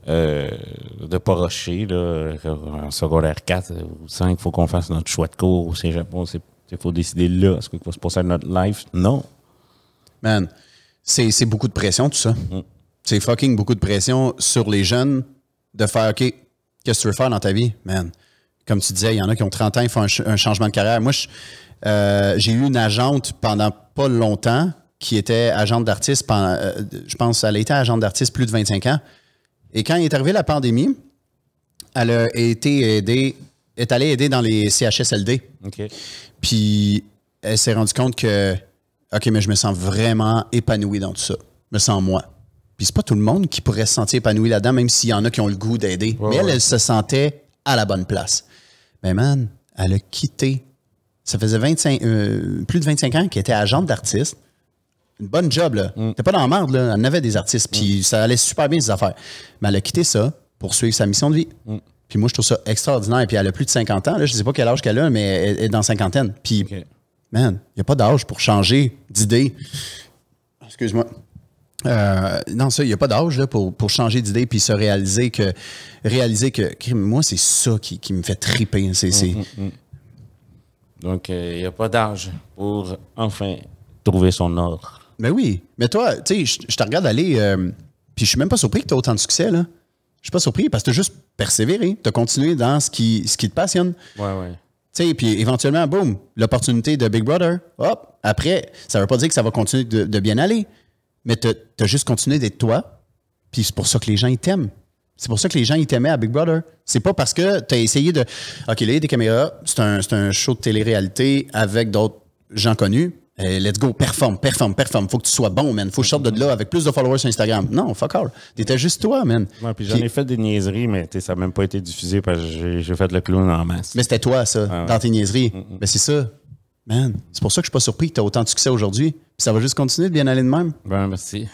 De euh, de pas rusher, là, en secondaire 4 ou 5, il faut qu'on fasse notre choix de cours au Il faut décider là, est-ce qu'il faut se passer notre life? Non. Man, c'est beaucoup de pression, tout ça. Mm. C'est fucking beaucoup de pression sur les jeunes de faire, OK, Qu'est-ce que tu veux faire dans ta vie, man? Comme tu disais, il y en a qui ont 30 ans, ils font un, changement de carrière. Moi, euh, j'ai eu une agente pendant pas longtemps qui était agente d'artiste, euh, je pense, qu'elle a été agente d'artiste plus de 25 ans. Et quand est arrivée la pandémie, elle a été aidée, est allée aider dans les CHSLD. OK. Puis elle s'est rendue compte que, OK, mais je me sens vraiment épanoui dans tout ça. me sens moi. Puis c'est pas tout le monde qui pourrait se sentir épanoui là-dedans, même s'il y en a qui ont le goût d'aider. mais elle, elle se sentait à la bonne place. Mais man, elle a quitté. Ça faisait 25, euh, plus de 25 ans qu'elle était agente d'artiste. Une bonne job, là. Mm. T'es pas dans la merde, là. Elle avait des artistes, puis mm. ça allait super bien, ses affaires. Mais elle a quitté ça pour suivre sa mission de vie. Mm. Puis moi, je trouve ça extraordinaire. Puis elle a plus de 50 ans. Là, je sais pas quel âge qu'elle a, mais elle est dans cinquantaine. Puis, man, il n'y a pas d'âge pour changer d'idée. Excuse-moi. Euh, non, ça, il n'y a pas d'âge pour, changer d'idée puis se réaliser que réaliser que, moi, c'est ça qui, me fait triper. Hein, mm-hmm, mm-hmm. Donc, euh, il n'y a pas d'âge pour enfin trouver son or. Mais oui. Mais toi, tu sais, je te regarde aller, euh, puis je suis même pas surpris que tu aies autant de succès. là Je suis pas surpris parce que tu as juste persévéré. Tu as continué dans ce qui, ce qui te passionne. Oui, oui. Tu sais, puis éventuellement, boum, l'opportunité de Big Brother, hop, après, ça veut pas dire que ça va continuer de bien aller mais tu as juste continué d'être toi, puis c'est pour ça que les gens, ils t'aiment. C'est pour ça que les gens, ils t'aimaient à Big Brother. C'est pas parce que tu as essayé de. OK, là, il y a des caméras, c'est un, show de télé-réalité avec d'autres gens connus. Eh, let's go, performe, performe, performe. Faut que tu sois bon, man. Faut que je sorte de là avec plus de followers sur Instagram. Non, fuck all. T'étais juste toi, man. Ouais, puis j'en ai fait des niaiseries, mais ça n'a même pas été diffusé parce que j'ai fait le clown en masse. Mais c'était toi, ça, ah dans tes niaiseries. Mais c'est ça. Man, c'est pour ça que je suis pas surpris que tu as autant de succès aujourd'hui ça va juste continuer de bien aller de même. Ben, merci.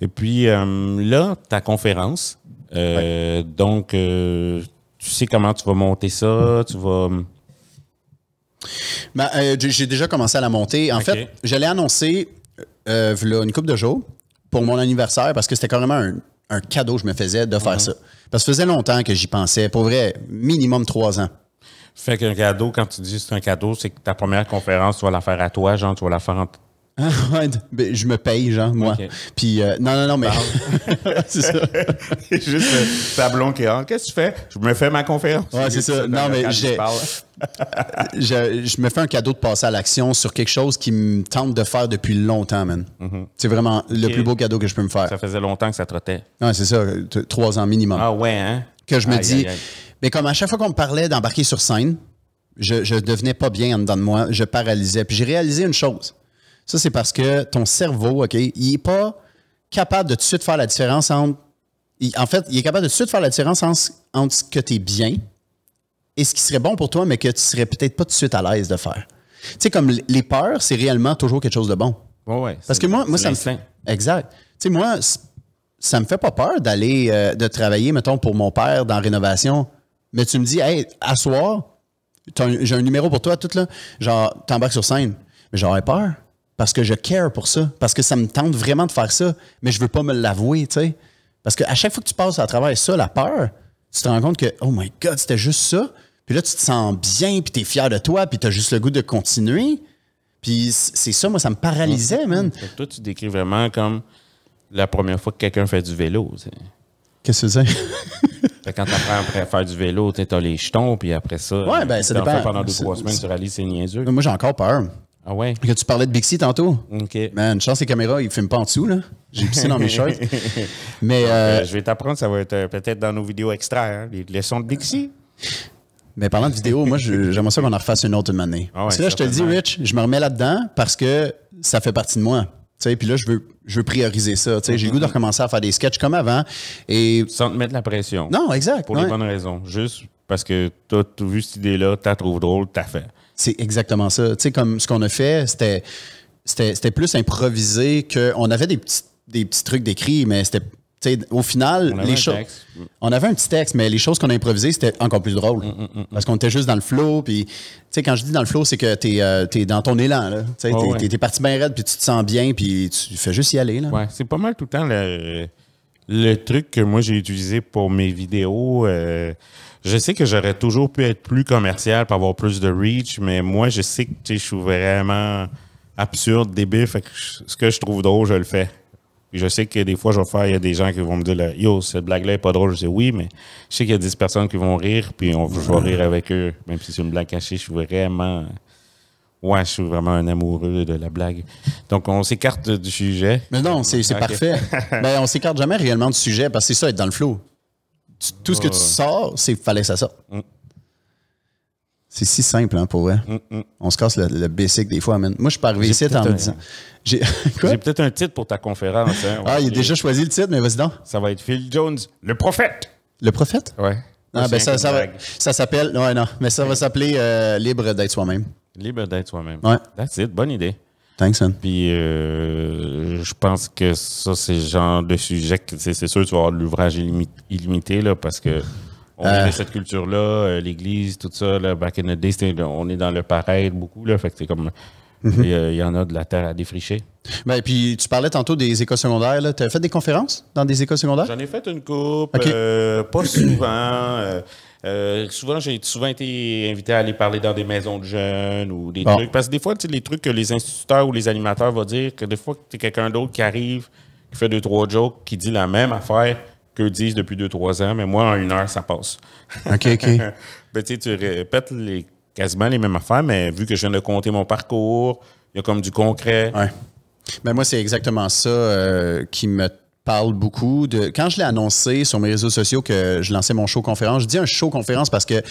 Et puis euh, là, ta conférence, euh, donc euh, tu sais comment tu vas monter ça, tu vas... Hum, ben, j'ai déjà commencé à la monter. En fait, j'allais annoncer une coupe de jours pour mon anniversaire parce que c'était carrément un, un, cadeau que je me faisais de faire mhm. ça. Parce que ça faisait longtemps que j'y pensais, pour vrai, minimum trois ans. Fait qu'un cadeau, quand tu dis c'est un cadeau, c'est que ta première conférence, tu vas la faire à toi, genre, tu vas la faire en Ben, je me paye, genre, moi. Puis, euh, non, non, non, mais. c'est ça. Juste le euh, tablon qui Qu'est-ce que tu fais? Je me fais ma conférence. Ouais, c'est ça. Non, mais je, me fais un cadeau de passer à l'action sur quelque chose qui me tente de faire depuis longtemps, man. Mm-hmm. C'est vraiment le plus beau cadeau que je peux me faire. Ça faisait longtemps que ça trottait. Ouais, c'est ça. Trois ans minimum. Ah, ouais, hein? Que je me dis. Mais comme à chaque fois qu'on me parlait d'embarquer sur scène, je, je devenais pas bien en dedans de moi. Je paralysais. Puis j'ai réalisé une chose ça, c'est parce que ton cerveau, OK, il n'est pas capable de tout de suite faire la différence entre. en fait, il est capable de tout de suite faire la différence entre, ce que tu es bien et ce qui serait bon pour toi, mais que tu ne serais peut-être pas tout de suite à l'aise de faire. Tu sais, comme les peurs, c'est réellement toujours quelque chose de bon. Oui, oui. Parce que moi, moi ça me fait. Exact. Tu sais, moi, ça me fait pas peur d'aller, euh, de travailler, mettons, pour mon père dans rénovation. Mais tu me dis, hey, asseoir, j'ai un numéro pour toi, tout là. Genre, t'embarques sur scène. Mais j'aurais peur parce que je care pour ça, parce que ça me tente vraiment de faire ça, mais je veux pas me l'avouer, tu sais. Parce qu'à chaque fois que tu passes à travers ça, la peur, tu te rends compte que, oh my God, c'était juste ça. Puis là, tu te sens bien, puis tu es fier de toi, puis tu as juste le goût de continuer. Puis c'est ça, moi, ça me paralysait, man. toi, tu décris vraiment comme la première fois que quelqu'un fait du vélo. Qu'est-ce que c'est? quand tu à faire du vélo, tu as les jetons, puis après ça, ouais, ben, pendant deux, trois semaines, tu réalises, c'est niaiseux. Moi, j'ai encore peur. Ah ouais? Que tu parlais de Bixi tantôt. OK. Man, chance les caméras, ils ne filment pas en dessous, là. J'ai pissé dans mes shorts. Mais. Euh, euh, je vais t'apprendre, ça va être euh, peut-être dans nos vidéos extra, hein, les leçons de Bixi. Mais parlant de vidéo, moi, j'aimerais ça qu'on en refasse une autre une année. Ah là, je te dis, Rich, je me remets là-dedans parce que ça fait partie de moi. Puis là, je veux, je prioriser ça. J'ai le goût de mm-hmm. recommencer à faire des sketchs comme avant. Et... Sans te mettre la pression. Non, exact. Pour les bonnes raisons. Juste parce que tu as, vu cette idée-là, tu la trouves drôle, tu as fait. C'est exactement ça. Tu sais, comme ce qu'on a fait, c'était, plus improvisé que. On avait des petits, des petits trucs d'écrit, mais c'était. au final, les choses. On avait un petit texte, mais les choses qu'on a improvisées, c'était encore plus drôle. Mm, mm, mm, Parce qu'on était juste dans le flow. Puis, tu quand je dis dans le flow, c'est que t'es, euh, es dans ton élan. Tu es t'es, parti bien raide, puis tu te sens bien, puis tu fais juste y aller. Là. Ouais, c'est pas mal tout le temps le le truc que moi j'ai utilisé pour mes vidéos, euh, je sais que j'aurais toujours pu être plus commercial pour avoir plus de reach, mais moi je sais que je suis vraiment absurde, débile. Fait que ce que je trouve drôle, je le fais. je sais que des fois, je vais faire, il y a des gens qui vont me dire, yo, cette blague-là est pas drôle. Je dis oui, mais je sais qu'il y a 10 personnes qui vont rire, puis on, je vais rire avec eux. Même si c'est une blague cachée, je suis vraiment. Ouais, je suis vraiment un amoureux de la blague. Donc, on s'écarte du sujet. Mais non, c'est parfait. Mais ben, on s'écarte jamais réellement du sujet parce que c'est ça, être dans le flou. tout ce que tu sors, c'est fallait que ça sorte. Mm. C'est si simple, hein, pour vrai. Mm, mm. On se casse le, le, basic des fois, Moi, je suis arrivé ici en me disant. J'ai peut-être un titre pour ta conférence. Hein, ah, il a déjà choisi le titre, mais vas-y donc. Ça va être Phil Jones, le prophète. Le prophète? Ouais. Ah, ben ça, ça s'appelle. Ouais, non, mais ça va s'appeler euh, Libre d'être soi-même. Libre d'être soi-même. Ouais. That's it. Bonne idée. Thanks, man. Puis euh, je pense que ça, c'est le genre de sujet que c'est sûr tu vas avoir de l'ouvrage illimité, là, parce que on est euh. a cette culture-là, euh, l'Église, tout ça, là, back in the day, on est dans le pareil beaucoup, là, fait que c'est comme... Mhm. Il y en a de la terre à défricher. Ben, puis tu parlais tantôt des écoles secondaires. Tu as fait des conférences dans des écoles secondaires? J'en ai fait une coupe, pas souvent. Euh, souvent, j'ai souvent été invité à aller parler dans des maisons de jeunes ou des trucs. Parce que des fois, tu sais, les trucs que les instituteurs ou les animateurs vont dire, que des fois, tu es quelqu'un d'autre qui arrive, qui fait deux, trois jokes, qui dit la même affaire qu'eux disent depuis deux, trois ans, mais moi, en une heure, ça passe. OK, OK. Ben, tu répètes les, quasiment les mêmes affaires, mais vu que je viens de compter mon parcours, il y a comme du concret. Ouais. Ben moi, c'est exactement ça euh, qui me parle beaucoup de. Quand je l'ai annoncé sur mes réseaux sociaux que je lançais mon show conférence, je dis un show conférence parce que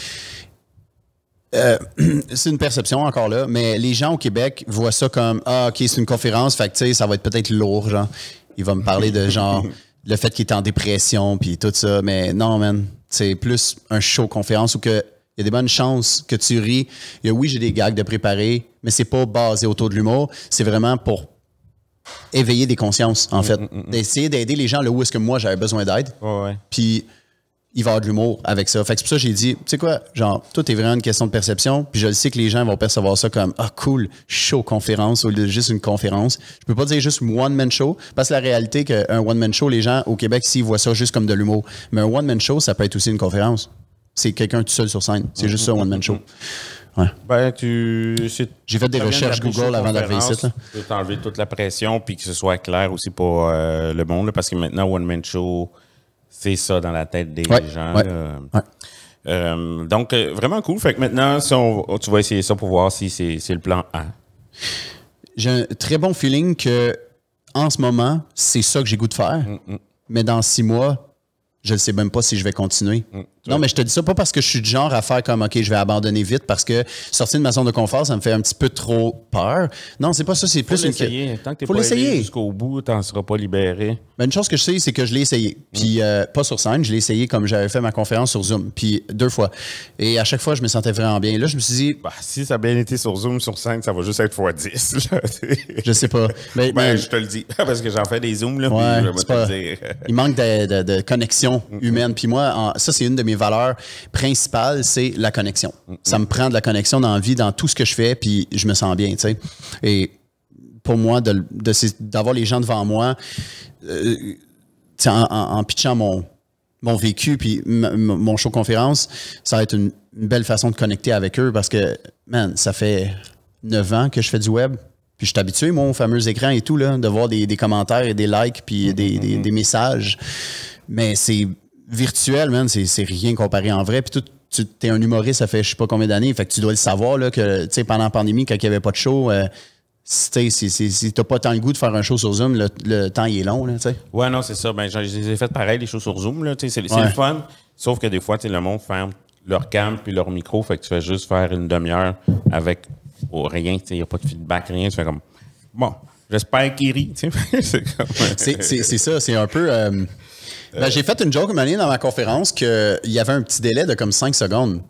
euh, c'est une perception encore là, mais les gens au Québec voient ça comme Ah, ok, c'est une conférence, fait ça va être peut-être lourd, genre. Il va me parler de genre le fait qu'il est en dépression puis tout ça, mais non, man. C'est plus un show conférence où que il y a des bonnes chances que tu ris. Et oui, j'ai des gags de préparer, mais c'est pas basé autour de l'humour. C'est vraiment pour éveiller des consciences, en mm, fait. Mm, mm, D'essayer d'aider les gens là où est-ce que moi j'avais besoin d'aide. Puis il va y avoir de l'humour avec ça. Fait que c'est pour ça que j'ai dit, tu sais quoi, genre, tout est vraiment une question de perception. Puis je sais que les gens vont percevoir ça comme, ah cool, show conférence au lieu de juste une conférence. Je peux pas dire juste one-man show, parce que la réalité qu'un one-man show, les gens au Québec, s'ils voient ça juste comme de l'humour. Mais un one-man show, ça peut être aussi une conférence. C'est quelqu'un tout seul sur scène. C'est juste ça, one-man show. Ben, tu. J'ai fait des recherches Google avant d'arriver ici. Tu t'enlever toute la pression puis que ce soit clair aussi pour euh, le monde, parce que maintenant, One Man Show, c'est ça dans la tête des gens. Euh, donc, euh, vraiment cool. Fait que maintenant, si oh, tu vas essayer ça pour voir si c'est le plan A. J'ai un très bon feeling que en ce moment, c'est ça que j'ai goût de faire. Mm, mm. Mais dans six mois, je ne sais même pas si je vais continuer. Mm. Non, mais je te dis ça pas parce que je suis du genre à faire comme, OK, je vais abandonner vite parce que sortir de ma zone de confort, ça me fait un petit peu trop peur. Non, c'est pas ça, c'est plus une. Tant que faut l'essayer. Jusqu'au bout, t'en seras pas libéré. Mais une chose que je sais, c'est que je l'ai essayé. Puis, mm. euh, pas sur scène, je l'ai essayé comme j'avais fait ma conférence sur Zoom. Puis, deux fois. Et à chaque fois, je me sentais vraiment bien. Là, je me suis dit. Bah, si ça a bien été sur Zoom, sur scène, ça va juste être fois 10 je sais pas. Mais, ben, je te le dis. Parce que j'en fais des Zooms, là. Il manque de, connexion humaine. Puis, moi, en... ça, c'est une de mes valeur principale, c'est la connexion. Ça me prend de la connexion dans la vie, dans tout ce que je fais, puis je me sens bien, Et pour moi, d'avoir de, les gens devant moi, euh, en, pitchant mon, mon vécu, puis mon show conférence, ça va être une, belle façon de connecter avec eux parce que, man, ça fait neuf ans que je fais du web. Puis je suis habitué, moi, fameux écran et tout, là, de voir des, des, commentaires et des likes, puis des messages. Mais c'est virtuel, man, c'est rien comparé en vrai. Puis tout, tu es un humoriste, ça fait je sais pas combien d'années. Fait que tu dois le savoir là, que pendant la pandémie, quand il n'y avait pas de show, euh, si t'as pas tant le goût de faire un show sur Zoom, le, temps il est long. Là, ouais, non, c'est ça. Ben, j'ai fait pareil, les shows sur Zoom. C'est le fun. Sauf que des fois, le monde ferme leur cam puis leur micro. Fait que tu fais juste faire une demi-heure avec oh, rien. Il n'y a pas de feedback, rien. Tu fais comme bon, j'espère qu'il rit. c'est ça, c'est un peu. Euh, ben, euh, j'ai fait une joke une année dans ma conférence qu'il y avait un petit délai de comme 5 secondes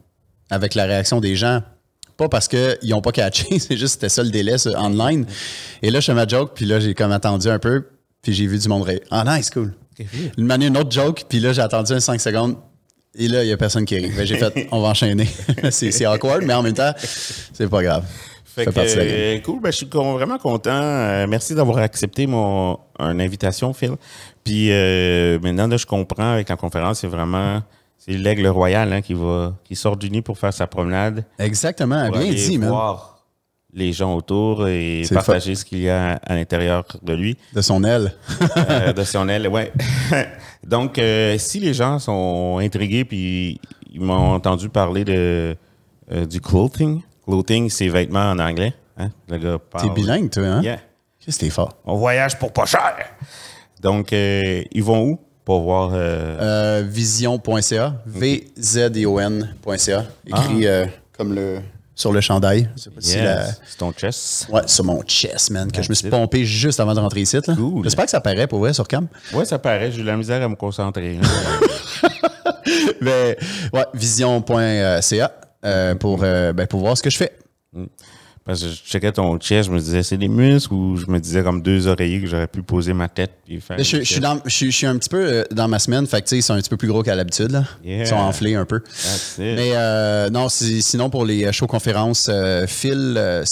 avec la réaction des gens pas parce qu'ils n'ont pas catché, c'est juste que c'était ça le délai ce, online. Et là, je fais ma joke, puis là, j'ai comme attendu un peu, puis j'ai vu du monde rire. Ah, nice, cool. Une manière, une autre joke, puis là, j'ai attendu un 5 secondes. Et là, il n'y a personne qui rit. Ben, j'ai fait, on va enchaîner. c'est awkward, mais en même temps, c'est pas grave cool, ben, je suis vraiment content. Euh, merci d'avoir accepté mon invitation, Phil. Puis euh, maintenant, là, je comprends avec la conférence, c'est vraiment c'est l'aigle royal hein, qui va qui sort du nid pour faire sa promenade. Exactement, bien dit, voir les gens autour et partager ce qu'il y a à l'intérieur de lui. De son aile. Euh, de son aile, ouais. Donc, si les gens sont intrigués puis ils m'ont entendu parler de du thing. Clothing, c'est vêtements en anglais. Hein? Le gars parle. T'es bilingue, toi, hein? Yeah. t'es fort. On voyage pour pas cher. Donc, euh, ils vont où pour voir? Euh, euh, vision.ca. v z o nca Écrit ah. comme le sur le chandail. C'est ton chest. Ouais, sur mon chest, man, que je me suis pompé juste avant de rentrer ici. Cool. J'espère que ça paraît pour vrai sur cam. Ouais, ça paraît. J'ai eu la misère à me concentrer. Hein. Mais ouais, vision.ca. Euh, euh, ben, pour, voir ce que je fais. Mm. Parce que je checkais ton chest, je me disais, c'est des muscles ou je me disais comme deux oreillers que j'aurais pu poser ma tête. Et faire je, suis un petit peu euh, dans ma semaine, fait ils sont un petit peu plus gros qu'à l'habitude. Ils sont enflés un peu. Mais non, sinon pour les show conférences, Phil,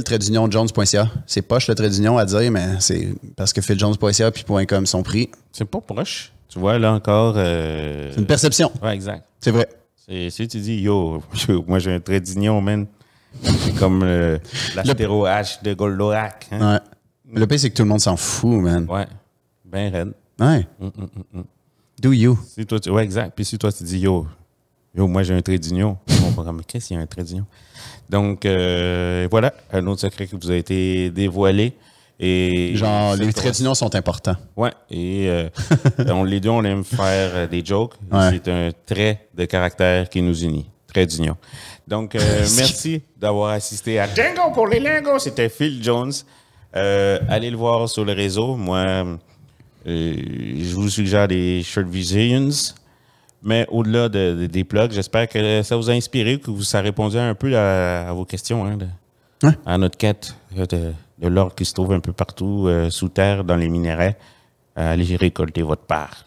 Jones.ca. C'est poche le trade d'union à dire, mais c'est parce que Phil Jones.ca puis .com sont pris. C'est pas proche. Tu vois, là encore. C'est une perception. Ouais, exact. C'est vrai. Si tu dis, yo, moi j'ai un trait d'ignon, man. C'est comme l'astéro H de Goldorak. Hein. Ouais. Le pire, c'est que tout le monde s'en fout, man. Ouais. Ben raide. Ouais. Mm, mm, mm, Do you. Si toi, Ouais, exact. Puis si toi, tu dis, yo, yo moi j'ai un trait d'ignon. On va Mais qu'est-ce qu'il y a un trait d'ignon? Donc, euh, voilà, un autre secret qui vous a été dévoilé. Genre, les traits d'union sont importants. Ouais. Et euh, on, les deux, on aime faire euh, des jokes. C'est un trait de caractère qui nous unit. Trait d'union. Donc, euh, merci d'avoir assisté à Dingo pour les lingots. C'était Phil Jones. allez le voir sur le réseau. Moi, je vous suggère des Shirt Visions. Mais au-delà des plugs, j'espère que ça vous a inspiré, que vous, ça répondait répondu un peu à, vos questions. Hein, à notre quête de, de l'or qui se trouve un peu partout euh, sous terre, dans les minerais. Euh, allez-y, récolter votre part.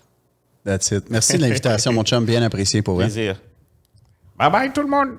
That's it. Merci de l'invitation, mon chum. Bien apprécié pour vous. Plaisir. Bye bye tout le monde.